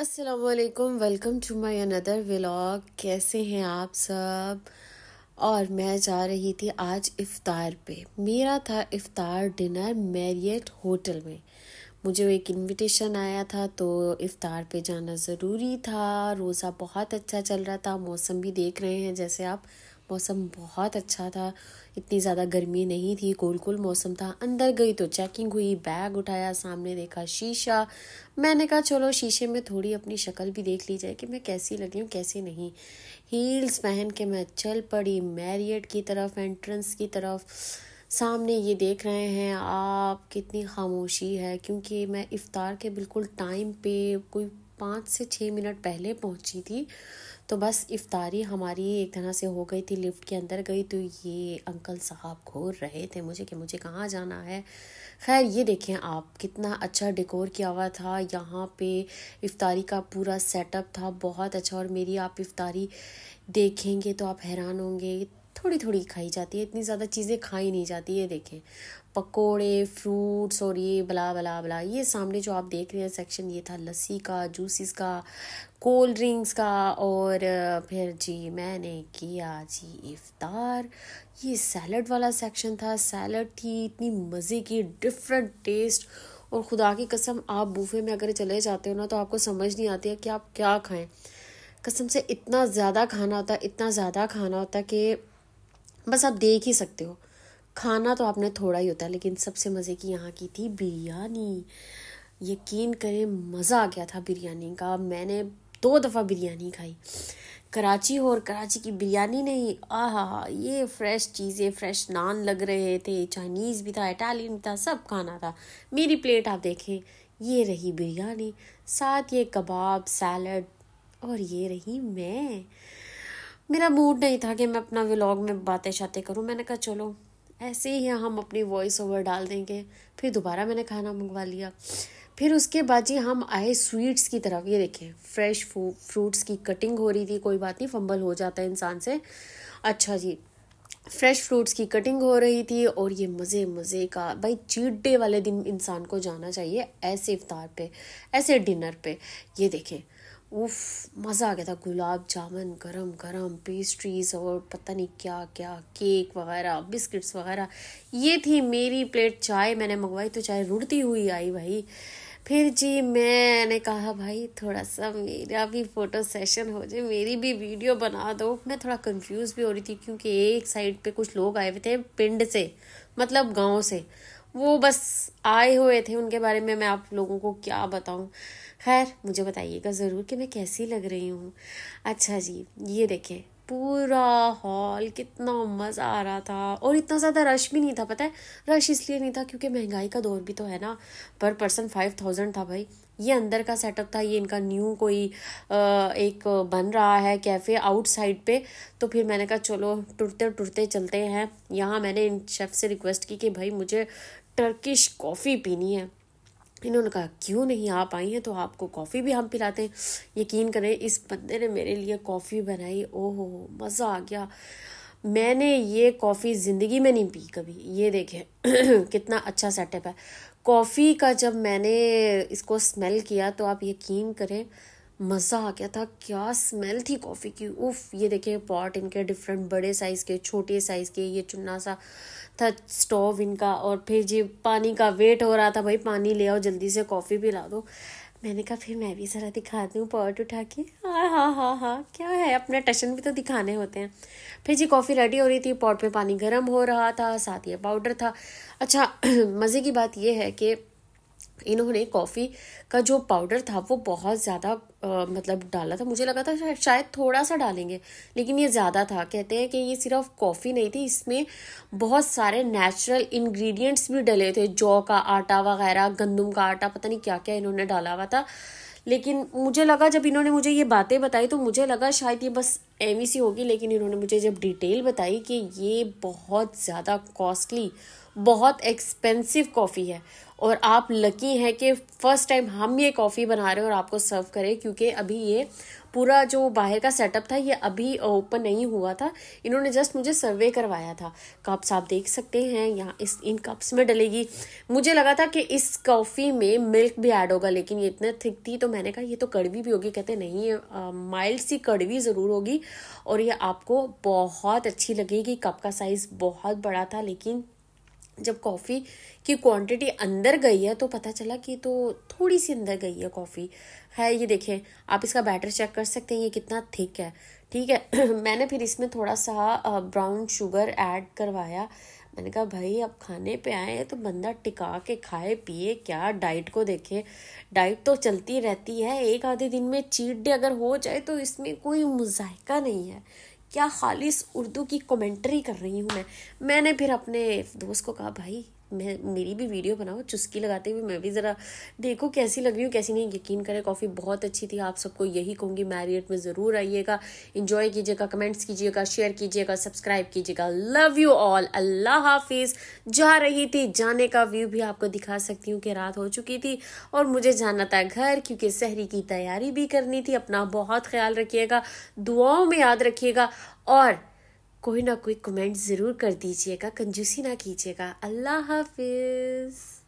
असलकम welcome to my another vlog कैसे हैं आप सब और मैं जा रही थी आज इफ्तार पे मेरा था इफ्तार डिनर मैरियट होटल में मुझे एक इनविटेशन आया था तो इफ्तार पे जाना ज़रूरी था रोज़ा बहुत अच्छा चल रहा था मौसम भी देख रहे हैं जैसे आप मौसम बहुत अच्छा था इतनी ज़्यादा गर्मी नहीं थी गोल गोल मौसम था अंदर गई तो चेकिंग हुई बैग उठाया सामने देखा शीशा मैंने कहा चलो शीशे में थोड़ी अपनी शक्ल भी देख ली जाए कि मैं कैसी लगी हूँ कैसी नहीं हील्स पहन के मैं चल पड़ी मैरियट की तरफ एंट्रेंस की तरफ सामने ये देख रहे हैं आप कितनी खामोशी है क्योंकि मैं इफ़ार के बिल्कुल टाइम पे कोई पाँच से छः मिनट पहले पहुंची थी तो बस इफ्तारी हमारी एक तरह से हो गई थी लिफ्ट के अंदर गई तो ये अंकल साहब घोर रहे थे मुझे कि मुझे कहाँ जाना है खैर ये देखें आप कितना अच्छा डेकोर किया हुआ था यहाँ पे इफ्तारी का पूरा सेटअप था बहुत अच्छा और मेरी आप इफ्तारी देखेंगे तो आप हैरान होंगे थोड़ी थोड़ी खाई जाती है इतनी ज़्यादा चीज़ें खाई नहीं जाती है देखें पकोड़े फ्रूट्स और ये बला बला बला ये सामने जो आप देख रहे हैं सेक्शन ये था लस्सी का जूसेस का कोल्ड ड्रिंक्स का और फिर जी मैंने किया जी इफ्तार ये सैलड वाला सेक्शन था सैलड थी इतनी मज़े की डिफरेंट टेस्ट और खुदा की कसम आप बूफे में अगर चले जाते हो ना तो आपको समझ नहीं आती है कि आप क्या खाएं कसम से इतना ज़्यादा खाना होता है इतना ज़्यादा खाना होता है कि बस आप देख ही सकते हो खाना तो आपने थोड़ा ही होता है लेकिन सबसे मज़े की यहाँ की थी बिरयानी यकीन करें मज़ा आ गया था बिरयानी का मैंने दो दफ़ा बिरयानी खाई कराची हो और कराची की बिरयानी नहीं आह ये फ्रेश चीज़ें फ्रेश नान लग रहे थे चाइनीज़ भी था इटालियन था सब खाना था मेरी प्लेट आप देखें ये रही बिरयानी साथ ये कबाब सैलड और ये रही मैं मेरा मूड नहीं था कि मैं अपना व्लॉग में बातें शातें करूँ मैंने कहा चलो ऐसे ही हम अपनी वॉइस ओवर डाल देंगे फिर दोबारा मैंने खाना मंगवा लिया फिर उसके बाद जी हम आए स्वीट्स की तरफ ये देखें फ्रेश फ्रूट्स की कटिंग हो रही थी कोई बात नहीं फंबल हो जाता है इंसान से अच्छा जी फ्रेश फ्रूट्स की कटिंग हो रही थी और ये मज़े मज़े का भाई चीट डे वाले दिन इंसान को जाना चाहिए ऐसे इफ्तार पे ऐसे डिनर पे ये देखें उफ मज़ा आ गया था गुलाब जामुन गरम गरम पेस्ट्रीज और पता नहीं क्या क्या केक वगैरह बिस्किट्स वगैरह ये थी मेरी प्लेट चाय मैंने मंगवाई तो चाय रुड़ती हुई आई भाई फिर जी मैंने कहा भाई थोड़ा सा मेरा भी फ़ोटो सेशन हो जाए मेरी भी वीडियो बना दो मैं थोड़ा कंफ्यूज भी हो रही थी क्योंकि एक साइड पे कुछ लोग आए हुए थे पिंड से मतलब गांव से वो बस आए हुए थे उनके बारे में मैं आप लोगों को क्या बताऊं खैर मुझे बताइएगा ज़रूर कि मैं कैसी लग रही हूँ अच्छा जी ये देखें पूरा हॉल कितना मज़ा आ रहा था और इतना ज़्यादा रश भी नहीं था पता है रश इसलिए नहीं था क्योंकि महंगाई का दौर भी तो है ना पर पर्सन फाइव थाउजेंड था भाई ये अंदर का सेटअप था ये इनका न्यू कोई एक बन रहा है कैफ़े आउटसाइड पे तो फिर मैंने कहा चलो टूटते टूटते चलते हैं यहाँ मैंने इन शेफ़ से रिक्वेस्ट की कि भाई मुझे टर्किश कॉफ़ी पीनी है इन्होंने कहा क्यों नहीं आप आई हैं तो आपको कॉफ़ी भी हम पिलाते हैं यकीन करें इस बंदे ने मेरे लिए कॉफ़ी बनाई ओहो मज़ा आ गया मैंने ये कॉफ़ी ज़िंदगी में नहीं पी कभी ये देखें कितना अच्छा सेटअप है कॉफ़ी का जब मैंने इसको स्मेल किया तो आप यकीन करें मज़ा आ गया था क्या स्मेल थी कॉफ़ी की उफ़ ये देखिए पॉट इनके डिफरेंट बड़े साइज़ के छोटे साइज़ के ये चुना सा था स्टोव इनका और फिर जी पानी का वेट हो रहा था भाई पानी ले आओ जल्दी से कॉफ़ी पिला दो मैंने कहा फिर मैं भी ज़रा दिखाती हूँ पॉट उठा के हाँ हाँ हाँ हाँ क्या है अपने टशन भी तो दिखाने होते हैं फिर जी कॉफ़ी रेडी हो रही थी पॉट में पानी गर्म हो रहा था साथ ये पाउडर था अच्छा मज़े की बात ये है कि इन्होंने कॉफ़ी का जो पाउडर था वो बहुत ज़्यादा मतलब डाला था मुझे लगा था शायद थोड़ा सा डालेंगे लेकिन ये ज़्यादा था कहते हैं कि ये सिर्फ कॉफ़ी नहीं थी इसमें बहुत सारे नेचुरल इंग्रेडिएंट्स भी डले थे जौ का आटा वगैरह गंदम का आटा पता नहीं क्या क्या इन्होंने डाला हुआ था लेकिन मुझे लगा जब इन्होंने मुझे ये बातें बताई तो मुझे लगा शायद ये बस एम सी होगी लेकिन इन्होंने मुझे जब डिटेल बताई कि ये बहुत ज़्यादा कॉस्टली बहुत एक्सपेंसिव कॉफ़ी है और आप लकी हैं कि फ़र्स्ट टाइम हम ये कॉफ़ी बना रहे हैं और आपको सर्व करें क्योंकि अभी ये पूरा जो बाहर का सेटअप था ये अभी ओपन नहीं हुआ था इन्होंने जस्ट मुझे सर्वे करवाया था कप्स आप देख सकते हैं यहाँ इस इन कप्स में डलेगी मुझे लगा था कि इस कॉफ़ी में मिल्क भी ऐड होगा लेकिन ये इतना थिक थी तो मैंने कहा ये तो कड़वी भी होगी कहते नहीं ये माइल्ड सी कड़वी ज़रूर होगी और ये आपको बहुत अच्छी लगेगी कप का साइज़ बहुत बड़ा था लेकिन जब कॉफ़ी की क्वांटिटी अंदर गई है तो पता चला कि तो थोड़ी सी अंदर गई है कॉफ़ी है ये देखें आप इसका बैटर चेक कर सकते हैं ये कितना थिक है ठीक है मैंने फिर इसमें थोड़ा सा ब्राउन शुगर ऐड करवाया मैंने कहा भाई अब खाने पे आए हैं तो बंदा टिका के खाए पिए क्या डाइट को देखे डाइट तो चलती रहती है एक आधे दिन में चीट डे अगर हो जाए तो इसमें कोई मुजायका नहीं है क्या खालिस उर्दू की कमेंट्री कर रही हूँ मैं मैंने फिर अपने दोस्त को कहा भाई मैं मेरी भी वीडियो बनाओ चुस्की लगाते हुए मैं भी ज़रा देखो कैसी लग रही हूँ कैसी नहीं यकीन करें कॉफ़ी बहुत अच्छी थी आप सबको यही कहूँगी मैरियट में ज़रूर आइएगा इन्जॉय कीजिएगा कमेंट्स कीजिएगा शेयर कीजिएगा सब्सक्राइब कीजिएगा लव यू ऑल अल्लाह हाफिज़ जा रही थी जाने का व्यू भी आपको दिखा सकती हूँ कि रात हो चुकी थी और मुझे जाना था घर क्योंकि शहरी की तैयारी भी करनी थी अपना बहुत ख्याल रखिएगा दुआओं में याद रखिएगा और कोई ना कोई कमेंट ज़रूर कर दीजिएगा कंजूसी ना कीजिएगा अल्लाह हाफिज़